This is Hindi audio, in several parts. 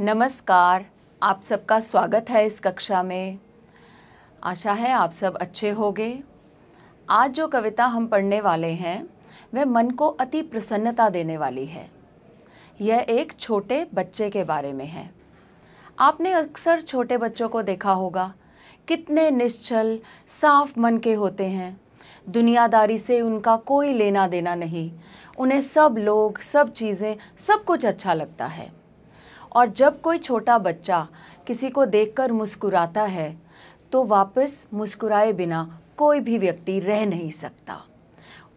नमस्कार आप सबका स्वागत है इस कक्षा में आशा है आप सब अच्छे होंगे आज जो कविता हम पढ़ने वाले हैं वह मन को अति प्रसन्नता देने वाली है यह एक छोटे बच्चे के बारे में है आपने अक्सर छोटे बच्चों को देखा होगा कितने निश्चल साफ मन के होते हैं दुनियादारी से उनका कोई लेना देना नहीं उन्हें सब लोग सब चीज़ें सब कुछ अच्छा लगता है और जब कोई छोटा बच्चा किसी को देखकर मुस्कुराता है तो वापस मुस्कुराए बिना कोई भी व्यक्ति रह नहीं सकता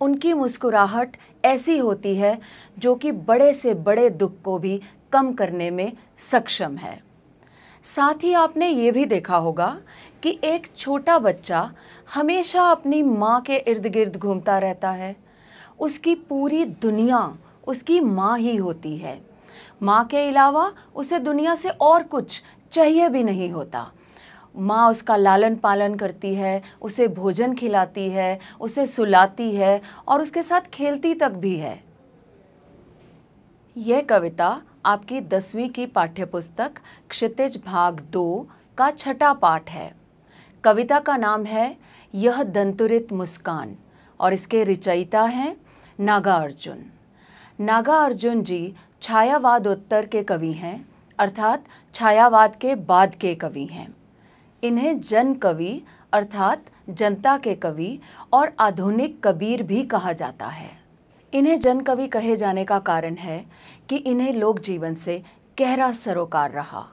उनकी मुस्कुराहट ऐसी होती है जो कि बड़े से बड़े दुख को भी कम करने में सक्षम है साथ ही आपने ये भी देखा होगा कि एक छोटा बच्चा हमेशा अपनी माँ के इर्द गिर्द घूमता रहता है उसकी पूरी दुनिया उसकी माँ ही होती है माँ के अलावा उसे दुनिया से और कुछ चाहिए भी नहीं होता माँ उसका लालन पालन करती है उसे भोजन खिलाती है उसे सुलाती है और उसके साथ खेलती तक भी है यह कविता आपकी दसवीं की पाठ्यपुस्तक क्षितिज भाग दो का छठा पाठ है कविता का नाम है यह दंतुरित मुस्कान और इसके रिचयिता हैं नागा अर्जुन जी छायावादोत्तर के कवि हैं अर्थात छायावाद के बाद के कवि हैं इन्हें जन कवि अर्थात जनता के कवि और आधुनिक कबीर भी कहा जाता है इन्हें जन कवि कहे जाने का कारण है कि इन्हें लोक जीवन से गहरा सरोकार रहा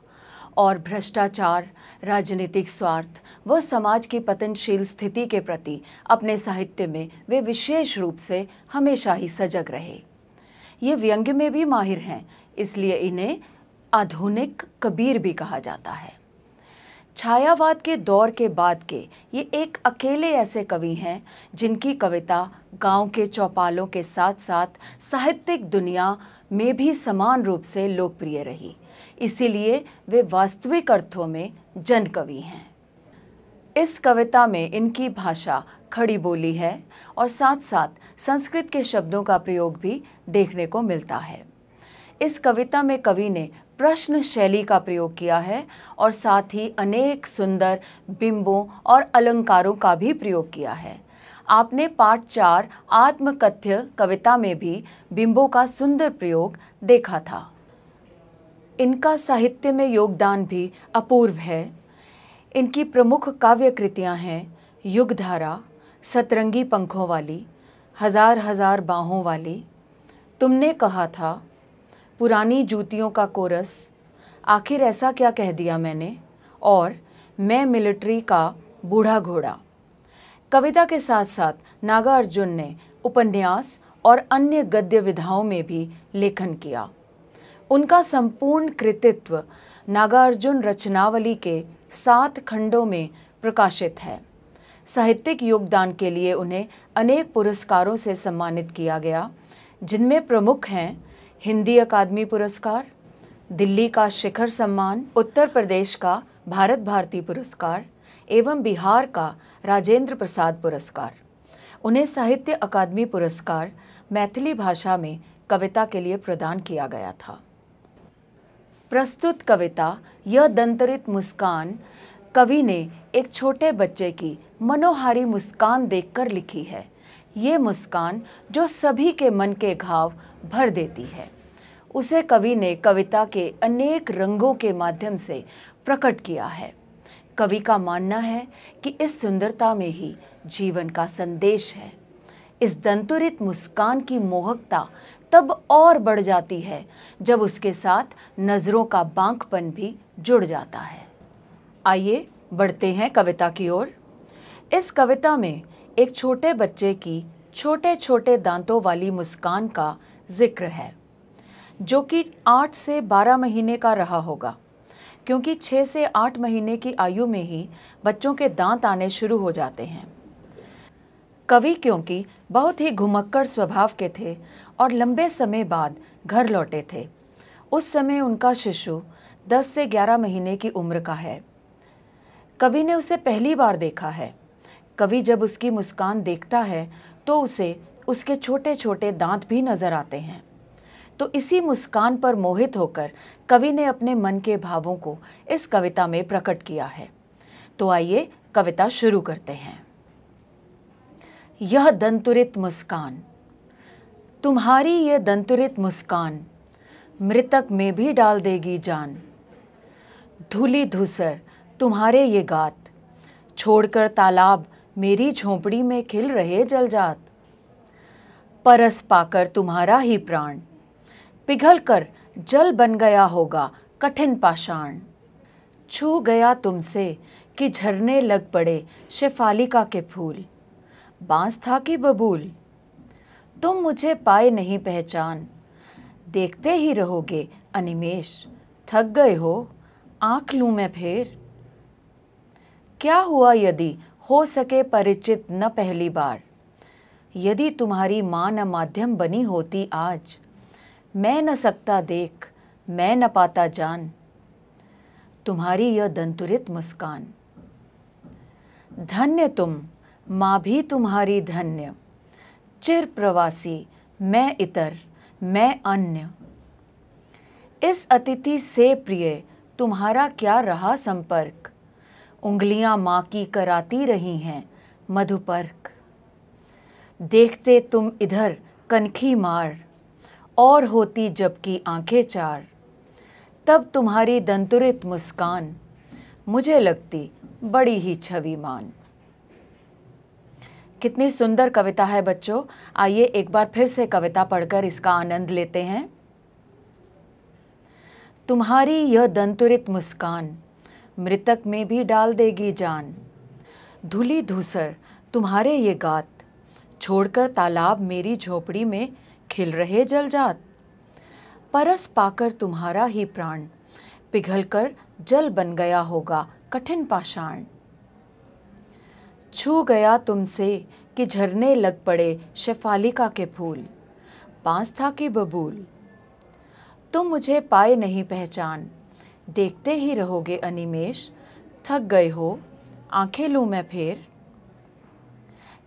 और भ्रष्टाचार राजनीतिक स्वार्थ व समाज की पतनशील स्थिति के प्रति अपने साहित्य में वे विशेष रूप से हमेशा ही सजग रहे ये व्यंग्य में भी माहिर हैं इसलिए इन्हें आधुनिक कबीर भी कहा जाता है छायावाद के दौर के बाद के ये एक अकेले ऐसे कवि हैं जिनकी कविता गांव के चौपालों के साथ साथ साहित्यिक दुनिया में भी समान रूप से लोकप्रिय रही इसीलिए वे वास्तविक अर्थों में जन कवि हैं इस कविता में इनकी भाषा खड़ी बोली है और साथ साथ संस्कृत के शब्दों का प्रयोग भी देखने को मिलता है इस कविता में कवि ने प्रश्न शैली का प्रयोग किया है और साथ ही अनेक सुंदर बिंबों और अलंकारों का भी प्रयोग किया है आपने पाठ चार आत्मकथ्य कविता में भी बिंबों का सुंदर प्रयोग देखा था इनका साहित्य में योगदान भी अपूर्व है इनकी प्रमुख काव्य कृतियाँ हैं युगधारा सतरंगी पंखों वाली हजार हजार बाहों वाली तुमने कहा था पुरानी जूतियों का कोरस आखिर ऐसा क्या कह दिया मैंने और मैं मिलिट्री का बूढ़ा घोड़ा कविता के साथ साथ नागार्जुन ने उपन्यास और अन्य गद्य विधाओं में भी लेखन किया उनका संपूर्ण कृतित्व नागार्जुन रचनावली के सात खंडों में प्रकाशित है साहित्यिक योगदान के लिए उन्हें अनेक पुरस्कारों से सम्मानित किया गया जिनमें प्रमुख हैं हिंदी अकादमी पुरस्कार दिल्ली का शिखर सम्मान उत्तर प्रदेश का भारत भारती पुरस्कार एवं बिहार का राजेंद्र प्रसाद पुरस्कार उन्हें साहित्य अकादमी पुरस्कार मैथिली भाषा में कविता के लिए प्रदान किया गया था प्रस्तुत कविता यह दंतरित मुस्कान कवि ने एक छोटे बच्चे की मनोहारी मुस्कान देखकर लिखी है ये मुस्कान जो सभी के मन के घाव भर देती है उसे कवि ने कविता के अनेक रंगों के माध्यम से प्रकट किया है कवि का मानना है कि इस सुंदरता में ही जीवन का संदेश है इस दंतुरित मुस्कान की मोहकता तब और बढ़ जाती है जब उसके साथ नज़रों का बांकपन भी जुड़ जाता है आइए बढ़ते हैं कविता की ओर इस कविता में एक छोटे बच्चे की छोटे छोटे दांतों वाली मुस्कान का जिक्र है जो कि आठ से बारह महीने का रहा होगा क्योंकि छः से आठ महीने की आयु में ही बच्चों के दांत आने शुरू हो जाते हैं कवि क्योंकि बहुत ही घुमक्कड़ स्वभाव के थे और लंबे समय बाद घर लौटे थे उस समय उनका शिशु 10 से 11 महीने की उम्र का है कवि ने उसे पहली बार देखा है कवि जब उसकी मुस्कान देखता है तो उसे उसके छोटे छोटे दांत भी नजर आते हैं तो इसी मुस्कान पर मोहित होकर कवि ने अपने मन के भावों को इस कविता में प्रकट किया है तो आइए कविता शुरू करते हैं यह दंतुरित मुस्कान तुम्हारी ये दंतुरित मुस्कान मृतक में भी डाल देगी जान धूली धूसर तुम्हारे ये गात छोड़कर तालाब मेरी झोंपड़ी में खिल रहे जल जात परस पाकर तुम्हारा ही प्राण पिघल कर जल बन गया होगा कठिन पाषाण छू गया तुमसे कि झरने लग पड़े शिफालिका के फूल बांस था कि बबूल तुम मुझे पाए नहीं पहचान देखते ही रहोगे अनिमेश थक गए हो आंख लूँ मैं फिर क्या हुआ यदि हो सके परिचित न पहली बार यदि तुम्हारी माँ न माध्यम बनी होती आज मैं न सकता देख मैं न पाता जान तुम्हारी यह दंतुरित मुस्कान धन्य तुम माँ भी तुम्हारी धन्य चिर प्रवासी मैं इतर मैं अन्य इस अतिथि से प्रिय तुम्हारा क्या रहा संपर्क उंगलियां माँ की कराती रही हैं मधुपर्क देखते तुम इधर कनखी मार और होती जबकि आंखें चार तब तुम्हारी दंतुरित मुस्कान मुझे लगती बड़ी ही छवि मान कितनी सुंदर कविता है बच्चों आइए एक बार फिर से कविता पढ़कर इसका आनंद लेते हैं तुम्हारी यह दंतुरित मुस्कान मृतक में भी डाल देगी जान धूली धूसर तुम्हारे ये गात छोड़कर तालाब मेरी झोपड़ी में खिल रहे जल जात परस पाकर तुम्हारा ही प्राण पिघलकर जल बन गया होगा कठिन पाषाण छू गया तुमसे कि झरने लग पड़े शेफालिका के फूल बांस था कि बबूल तुम मुझे पाए नहीं पहचान देखते ही रहोगे अनिमेश थक गए हो आंखें लू मैं फिर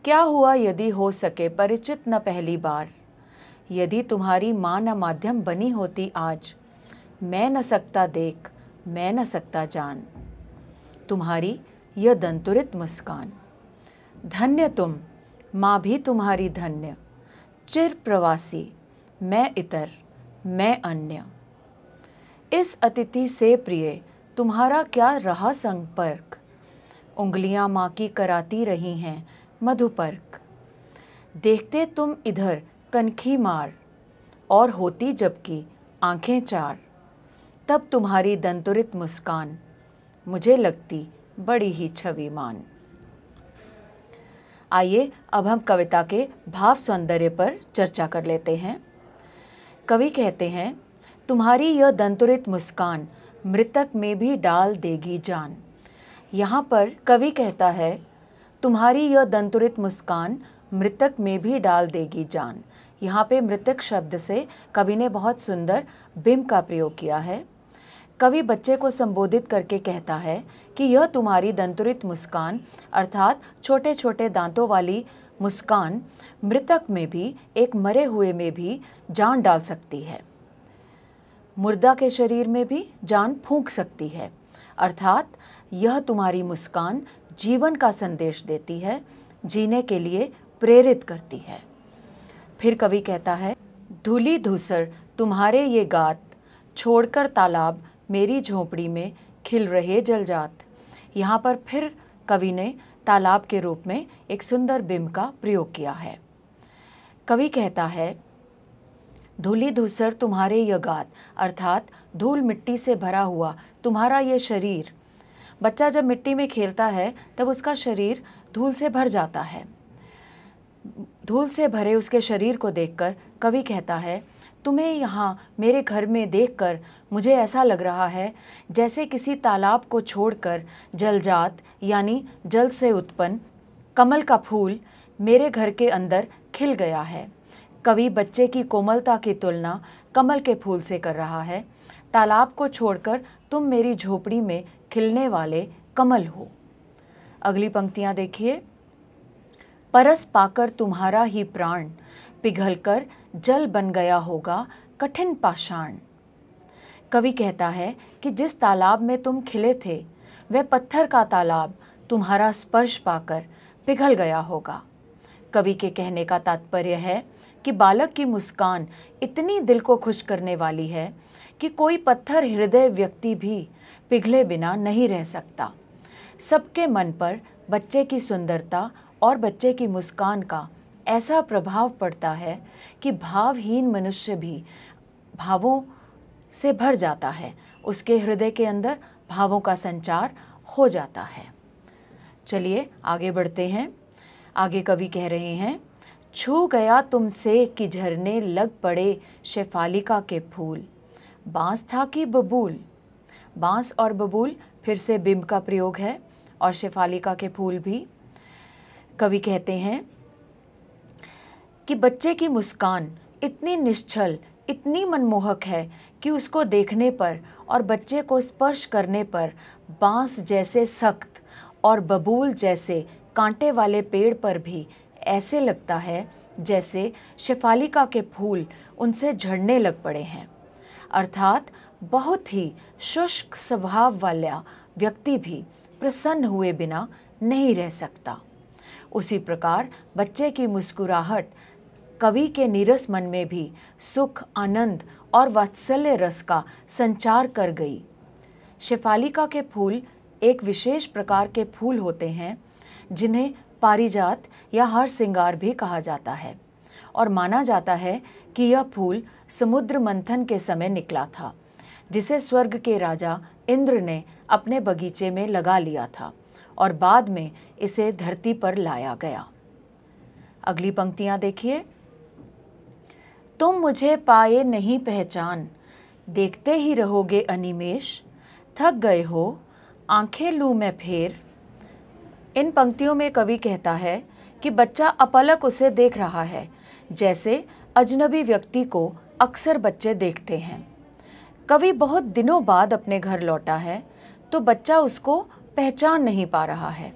क्या हुआ यदि हो सके परिचित न पहली बार यदि तुम्हारी माँ न माध्यम बनी होती आज मैं न सकता देख मैं न सकता जान तुम्हारी यह दंतुरित मुस्कान धन्य तुम माँ भी तुम्हारी धन्य चिर प्रवासी मैं इतर मैं अन्य इस अतिथि से प्रिय तुम्हारा क्या रहा संपर्क उंगलियां माँ की कराती रही हैं मधुपर्क देखते तुम इधर कनखी मार और होती जबकि आंखें चार तब तुम्हारी दंतुरित मुस्कान मुझे लगती बड़ी ही छवि मान आइए अब हम कविता के भाव सौंदर्य पर चर्चा कर लेते हैं कवि कहते हैं तुम्हारी यह दंतुरित मुस्कान मृतक में भी डाल देगी जान यहाँ पर कवि कहता है तुम्हारी यह दंतुरित मुस्कान मृतक में भी डाल देगी जान यहाँ पे मृतक शब्द से कवि ने बहुत सुंदर बिम का प्रयोग किया है कवि बच्चे को संबोधित करके कहता है कि यह तुम्हारी दंतुरित मुस्कान अर्थात छोटे छोटे दांतों वाली मुस्कान मृतक में भी एक मरे हुए में भी जान डाल सकती है मुर्दा के शरीर में भी जान फूंक सकती है अर्थात यह तुम्हारी मुस्कान जीवन का संदेश देती है जीने के लिए प्रेरित करती है फिर कवि कहता है धूली धूसर तुम्हारे ये गात छोड़कर तालाब मेरी झोपड़ी में खिल रहे जलजात यहाँ पर फिर कवि ने तालाब के रूप में एक सुंदर बिंब का प्रयोग किया है कवि कहता है धूली धूसर तुम्हारे यगात अर्थात धूल मिट्टी से भरा हुआ तुम्हारा ये शरीर बच्चा जब मिट्टी में खेलता है तब उसका शरीर धूल से भर जाता है धूल से भरे उसके शरीर को देखकर कवि कहता है तुम्हें यहाँ मेरे घर में देखकर मुझे ऐसा लग रहा है जैसे किसी तालाब को छोड़कर जलजात यानी जल से उत्पन्न कमल का फूल मेरे घर के अंदर खिल गया है कवि बच्चे की कोमलता की तुलना कमल के फूल से कर रहा है तालाब को छोड़कर तुम मेरी झोपड़ी में खिलने वाले कमल हो अगली पंक्तियाँ देखिए परस पाकर तुम्हारा ही प्राण पिघलकर जल बन गया होगा कठिन पाषाण कवि कहता है कि जिस तालाब में तुम खिले थे वह पत्थर का तालाब तुम्हारा स्पर्श पाकर पिघल गया होगा कवि के कहने का तात्पर्य है कि बालक की मुस्कान इतनी दिल को खुश करने वाली है कि कोई पत्थर हृदय व्यक्ति भी पिघले बिना नहीं रह सकता सबके मन पर बच्चे की सुंदरता और बच्चे की मुस्कान का ऐसा प्रभाव पड़ता है कि भावहीन मनुष्य भी भावों से भर जाता है उसके हृदय के अंदर भावों का संचार हो जाता है चलिए आगे बढ़ते हैं आगे कवि कह रहे हैं छू गया तुमसे कि झरने लग पड़े शेफालिका के फूल बांस था कि बबूल बांस और बबूल फिर से बिंब का प्रयोग है और शेफालिका के फूल भी कवि कहते हैं कि बच्चे की मुस्कान इतनी निश्चल इतनी मनमोहक है कि उसको देखने पर और बच्चे को स्पर्श करने पर बांस जैसे सख्त और बबूल जैसे कांटे वाले पेड़ पर भी ऐसे लगता है जैसे शिफालिका के फूल उनसे झड़ने लग पड़े हैं अर्थात बहुत ही शुष्क स्वभाव वाला व्यक्ति भी प्रसन्न हुए बिना नहीं रह सकता उसी प्रकार बच्चे की मुस्कुराहट कवि के नीरस मन में भी सुख आनंद और वात्सल्य रस का संचार कर गई शिफालिका के फूल एक विशेष प्रकार के फूल होते हैं जिन्हें पारिजात या हर श्रृंगार भी कहा जाता है और माना जाता है कि यह फूल समुद्र मंथन के समय निकला था जिसे स्वर्ग के राजा इंद्र ने अपने बगीचे में लगा लिया था और बाद में इसे धरती पर लाया गया अगली पंक्तियां देखिए तुम मुझे पाए नहीं पहचान देखते ही रहोगे अनिमेश थक गए हो आंखें लू मैं फेर इन पंक्तियों में कवि कहता है कि बच्चा अपलक उसे देख रहा है जैसे अजनबी व्यक्ति को अक्सर बच्चे देखते हैं कवि बहुत दिनों बाद अपने घर लौटा है तो बच्चा उसको पहचान नहीं पा रहा है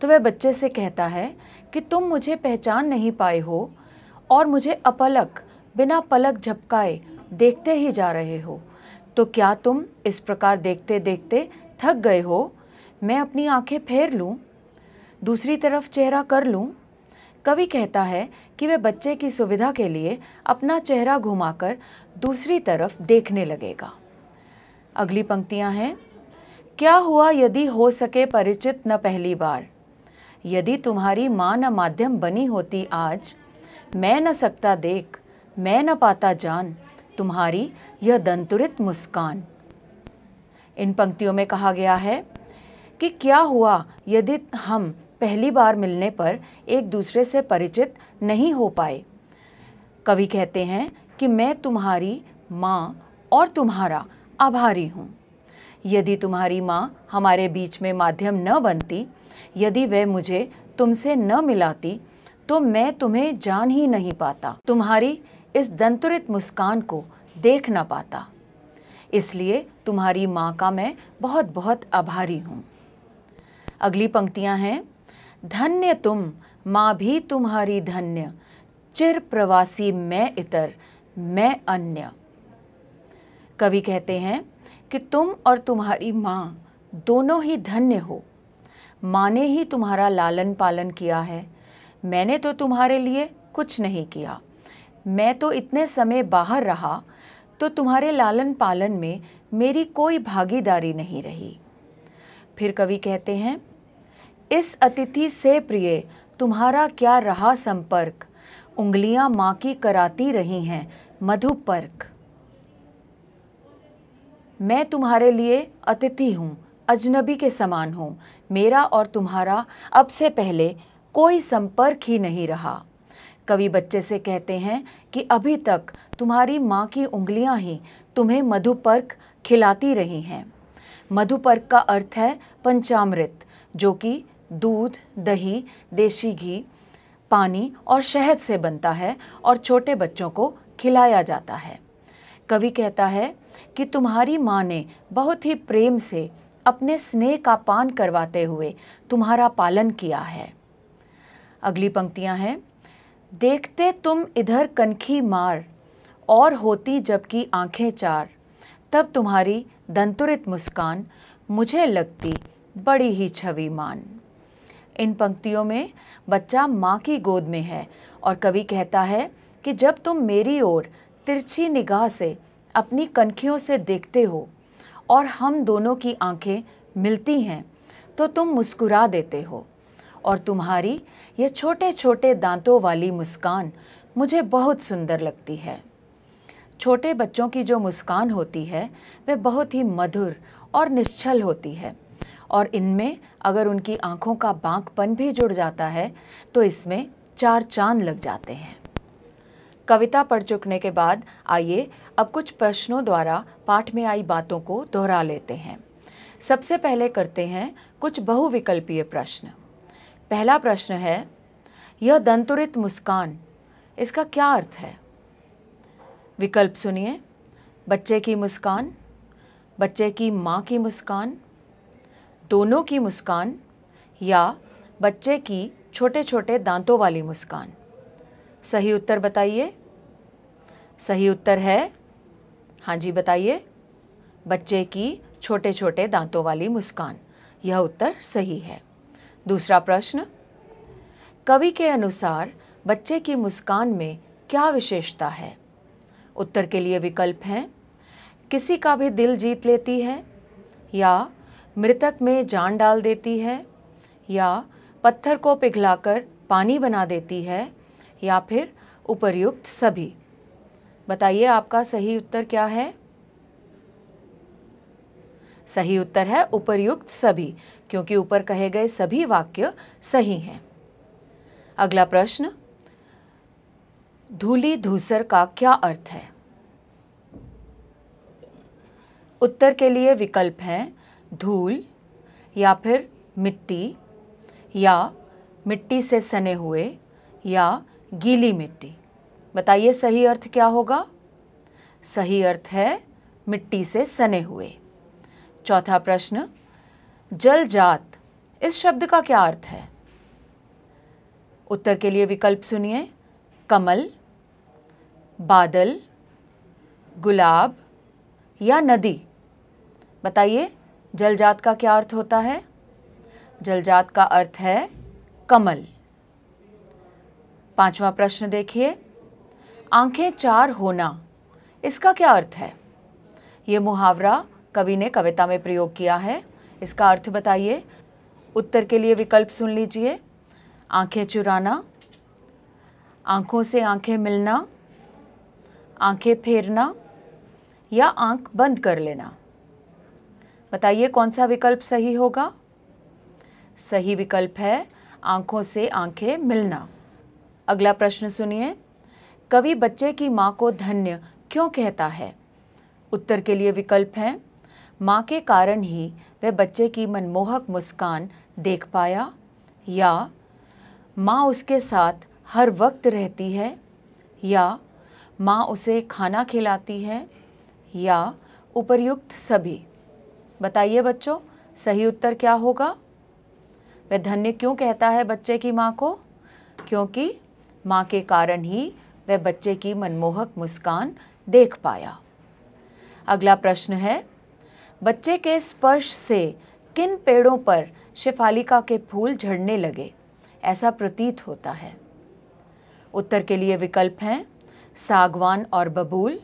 तो वह बच्चे से कहता है कि तुम मुझे पहचान नहीं पाए हो और मुझे अपलक बिना पलक झपकाए देखते ही जा रहे हो तो क्या तुम इस प्रकार देखते देखते थक गए हो मैं अपनी आंखें फेर लूँ दूसरी तरफ चेहरा कर लूँ कवि कहता है कि वह बच्चे की सुविधा के लिए अपना चेहरा घुमाकर दूसरी तरफ देखने लगेगा अगली पंक्तियाँ हैं क्या हुआ यदि हो सके परिचित न पहली बार यदि तुम्हारी माँ न माध्यम बनी होती आज मैं न सकता देख मैं न पाता जान तुम्हारी यह दंतुरित मुस्कान इन पंक्तियों में कहा गया है कि क्या हुआ यदि हम पहली बार मिलने पर एक दूसरे से परिचित नहीं हो पाए कवि कहते हैं कि मैं तुम्हारी माँ और तुम्हारा आभारी हूँ यदि तुम्हारी माँ हमारे बीच में माध्यम न बनती यदि वह मुझे तुमसे न मिलाती तो मैं तुम्हें जान ही नहीं पाता तुम्हारी इस दंतुरित मुस्कान को देख ना पाता इसलिए तुम्हारी माँ का मैं बहुत बहुत आभारी हूँ अगली पंक्तियाँ हैं धन्य तुम माँ भी तुम्हारी धन्य चिर प्रवासी मैं इतर मैं अन्य कवि कहते हैं कि तुम और तुम्हारी माँ दोनों ही धन्य हो माँ ने ही तुम्हारा लालन पालन किया है मैंने तो तुम्हारे लिए कुछ नहीं किया मैं तो इतने समय बाहर रहा तो तुम्हारे लालन पालन में मेरी कोई भागीदारी नहीं रही फिर कवि कहते हैं इस अतिथि से प्रिय तुम्हारा क्या रहा संपर्क उंगलियां माँ की कराती रही हैं मधुपर्क मैं तुम्हारे लिए अतिथि हूँ अजनबी के समान हूँ मेरा और तुम्हारा अब से पहले कोई संपर्क ही नहीं रहा कवि बच्चे से कहते हैं कि अभी तक तुम्हारी माँ की उंगलियाँ ही तुम्हें मधुपर्क खिलाती रही हैं मधुपर्क का अर्थ है पंचामृत जो कि दूध दही देशी घी पानी और शहद से बनता है और छोटे बच्चों को खिलाया जाता है कवि कहता है कि तुम्हारी माँ ने बहुत ही प्रेम से अपने स्नेह का पान करवाते हुए तुम्हारा पालन किया है अगली पंक्तियाँ हैं देखते तुम इधर कनखी मार और होती जबकि आंखें चार तब तुम्हारी दंतुरित मुस्कान मुझे लगती बड़ी ही छवि मान इन पंक्तियों में बच्चा माँ की गोद में है और कवि कहता है कि जब तुम मेरी ओर तिरछी निगाह से अपनी कनखियों से देखते हो और हम दोनों की आंखें मिलती हैं तो तुम मुस्कुरा देते हो और तुम्हारी ये छोटे छोटे दांतों वाली मुस्कान मुझे बहुत सुंदर लगती है छोटे बच्चों की जो मुस्कान होती है वह बहुत ही मधुर और निश्चल होती है और इनमें अगर उनकी आंखों का बांकपन भी जुड़ जाता है तो इसमें चार चांद लग जाते हैं कविता पढ़ चुकने के बाद आइए अब कुछ प्रश्नों द्वारा पाठ में आई बातों को दोहरा लेते हैं सबसे पहले करते हैं कुछ बहुविकल्पीय प्रश्न पहला प्रश्न है यह दंतुरित मुस्कान इसका क्या अर्थ है विकल्प सुनिए बच्चे की मुस्कान बच्चे की माँ की मुस्कान दोनों की मुस्कान या बच्चे की छोटे छोटे दांतों वाली मुस्कान सही उत्तर बताइए सही उत्तर है हाँ जी बताइए बच्चे की छोटे छोटे दांतों वाली मुस्कान यह उत्तर सही है दूसरा प्रश्न कवि के अनुसार बच्चे की मुस्कान में क्या विशेषता है उत्तर के लिए विकल्प हैं किसी का भी दिल जीत लेती है या मृतक में जान डाल देती है या पत्थर को पिघलाकर पानी बना देती है या फिर उपर्युक्त सभी बताइए आपका सही उत्तर क्या है सही उत्तर है उपर्युक्त सभी क्योंकि ऊपर कहे गए सभी वाक्य सही हैं अगला प्रश्न धूली धूसर का क्या अर्थ है उत्तर के लिए विकल्प हैं धूल या फिर मिट्टी या मिट्टी से सने हुए या गीली मिट्टी बताइए सही अर्थ क्या होगा सही अर्थ है मिट्टी से सने हुए चौथा प्रश्न जल जात इस शब्द का क्या अर्थ है उत्तर के लिए विकल्प सुनिए कमल बादल गुलाब या नदी बताइए जलजात का क्या अर्थ होता है जलजात का अर्थ है कमल पांचवा प्रश्न देखिए आंखें चार होना इसका क्या अर्थ है ये मुहावरा कवि ने कविता में प्रयोग किया है इसका अर्थ बताइए उत्तर के लिए विकल्प सुन लीजिए आंखें चुराना आंखों से आंखें मिलना आंखें फेरना या आंख बंद कर लेना बताइए कौन सा विकल्प सही होगा सही विकल्प है आंखों से आंखें मिलना अगला प्रश्न सुनिए कवि बच्चे की माँ को धन्य क्यों कहता है उत्तर के लिए विकल्प हैं माँ के कारण ही वह बच्चे की मनमोहक मुस्कान देख पाया या माँ उसके साथ हर वक्त रहती है या माँ उसे खाना खिलाती है या उपर्युक्त सभी बताइए बच्चों सही उत्तर क्या होगा वह धन्य क्यों कहता है बच्चे की माँ को क्योंकि माँ के कारण ही वह बच्चे की मनमोहक मुस्कान देख पाया अगला प्रश्न है बच्चे के स्पर्श से किन पेड़ों पर शिफालिका के फूल झड़ने लगे ऐसा प्रतीत होता है उत्तर के लिए विकल्प हैं सागवान और बबूल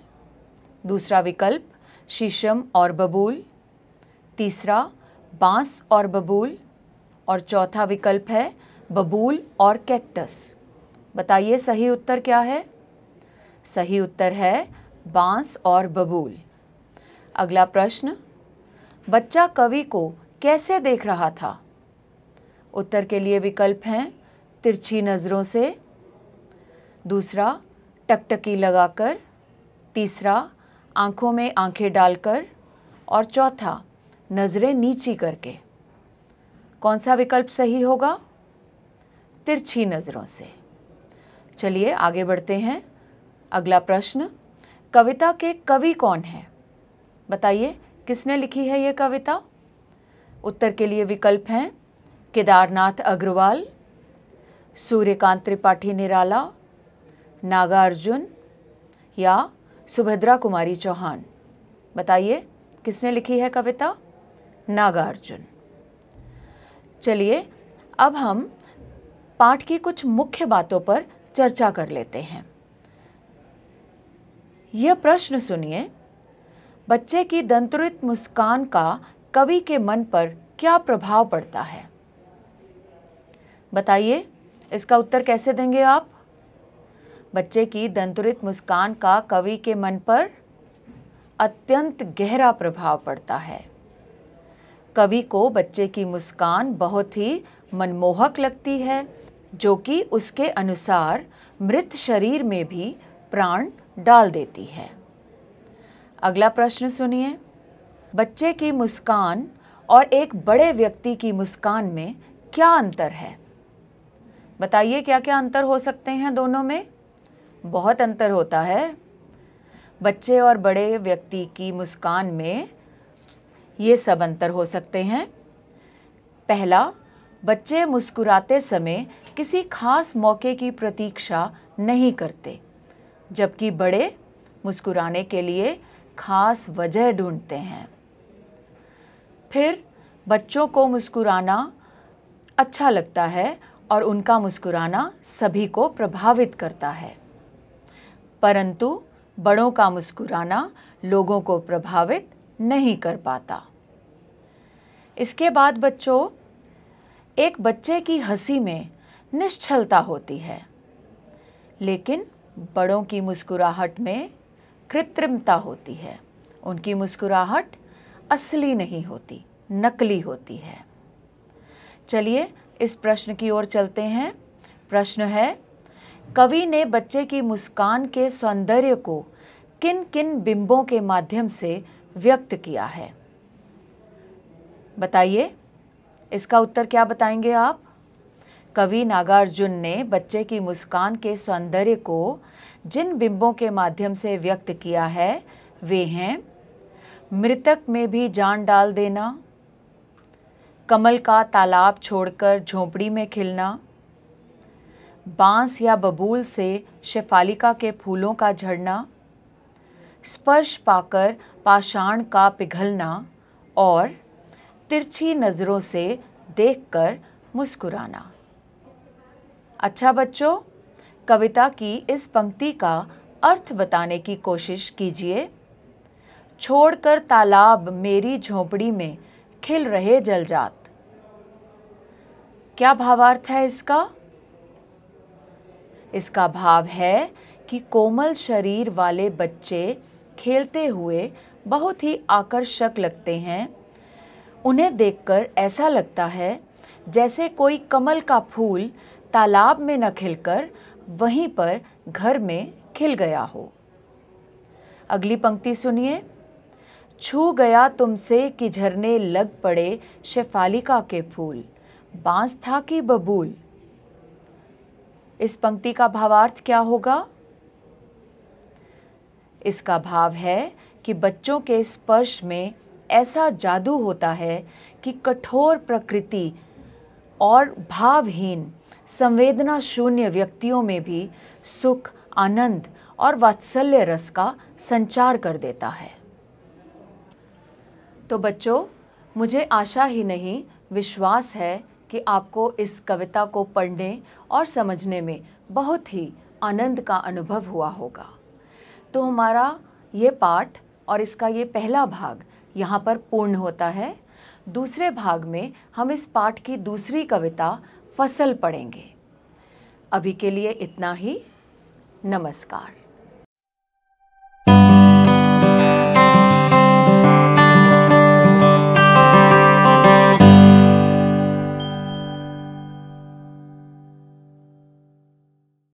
दूसरा विकल्प शीशम और बबूल तीसरा बांस और बबूल और चौथा विकल्प है बबूल और कैक्टस बताइए सही उत्तर क्या है सही उत्तर है बांस और बबूल अगला प्रश्न बच्चा कवि को कैसे देख रहा था उत्तर के लिए विकल्प हैं तिरछी नज़रों से दूसरा टकटकी लगाकर तीसरा आंखों में आंखें डालकर और चौथा नज़रें नीची करके कौन सा विकल्प सही होगा तिरछी नज़रों से चलिए आगे बढ़ते हैं अगला प्रश्न कविता के कवि कौन है बताइए किसने लिखी है ये कविता उत्तर के लिए विकल्प हैं केदारनाथ अग्रवाल सूर्यकांत त्रिपाठी निराला नागार्जुन या सुभद्रा कुमारी चौहान बताइए किसने लिखी है कविता नागार्जुन चलिए अब हम पाठ की कुछ मुख्य बातों पर चर्चा कर लेते हैं यह प्रश्न सुनिए बच्चे की दंतरित मुस्कान का कवि के मन पर क्या प्रभाव पड़ता है बताइए इसका उत्तर कैसे देंगे आप बच्चे की दंतुरित मुस्कान का कवि के मन पर अत्यंत गहरा प्रभाव पड़ता है कवि को बच्चे की मुस्कान बहुत ही मनमोहक लगती है जो कि उसके अनुसार मृत शरीर में भी प्राण डाल देती है अगला प्रश्न सुनिए बच्चे की मुस्कान और एक बड़े व्यक्ति की मुस्कान में क्या अंतर है बताइए क्या क्या अंतर हो सकते हैं दोनों में बहुत अंतर होता है बच्चे और बड़े व्यक्ति की मुस्कान में ये सब अंतर हो सकते हैं पहला बच्चे मुस्कुराते समय किसी खास मौके की प्रतीक्षा नहीं करते जबकि बड़े मुस्कुराने के लिए खास वजह ढूंढते हैं फिर बच्चों को मुस्कुराना अच्छा लगता है और उनका मुस्कुराना सभी को प्रभावित करता है परंतु बड़ों का मुस्कुराना लोगों को प्रभावित नहीं कर पाता इसके बाद बच्चों एक बच्चे की हंसी में निश्चलता होती है लेकिन बड़ों की मुस्कुराहट में कृत्रिमता होती है उनकी मुस्कुराहट असली नहीं होती नकली होती है चलिए इस प्रश्न की ओर चलते हैं प्रश्न है कवि ने बच्चे की मुस्कान के सौंदर्य को किन किन बिंबों के माध्यम से व्यक्त किया है बताइए इसका उत्तर क्या बताएंगे आप कवि नागार्जुन ने बच्चे की मुस्कान के सौंदर्य को जिन बिंबों के माध्यम से व्यक्त किया है वे हैं मृतक में भी जान डाल देना कमल का तालाब छोड़कर झोपड़ी में खिलना बांस या बबूल से शेफालिका के फूलों का झड़ना स्पर्श पाकर पाषाण का पिघलना और तिरछी नज़रों से देखकर मुस्कुराना अच्छा बच्चों कविता की इस पंक्ति का अर्थ बताने की कोशिश कीजिए छोड़कर तालाब मेरी झोपड़ी में खिल रहे जलजात क्या भावार्थ है इसका इसका भाव है कि कोमल शरीर वाले बच्चे खेलते हुए बहुत ही आकर्षक लगते हैं उन्हें देखकर ऐसा लगता है जैसे कोई कमल का फूल तालाब में न खिलकर वहीं पर घर में खिल गया हो अगली पंक्ति सुनिए छू गया तुमसे कि झरने लग पड़े शेफालिका के फूल बांस था कि बबूल इस पंक्ति का भावार्थ क्या होगा इसका भाव है कि बच्चों के स्पर्श में ऐसा जादू होता है कि कठोर प्रकृति और भावहीन संवेदना शून्य व्यक्तियों में भी सुख आनंद और वात्सल्य रस का संचार कर देता है तो बच्चों मुझे आशा ही नहीं विश्वास है कि आपको इस कविता को पढ़ने और समझने में बहुत ही आनंद का अनुभव हुआ होगा तो हमारा ये पाठ और इसका ये पहला भाग यहाँ पर पूर्ण होता है दूसरे भाग में हम इस पाठ की दूसरी कविता फसल पढ़ेंगे अभी के लिए इतना ही नमस्कार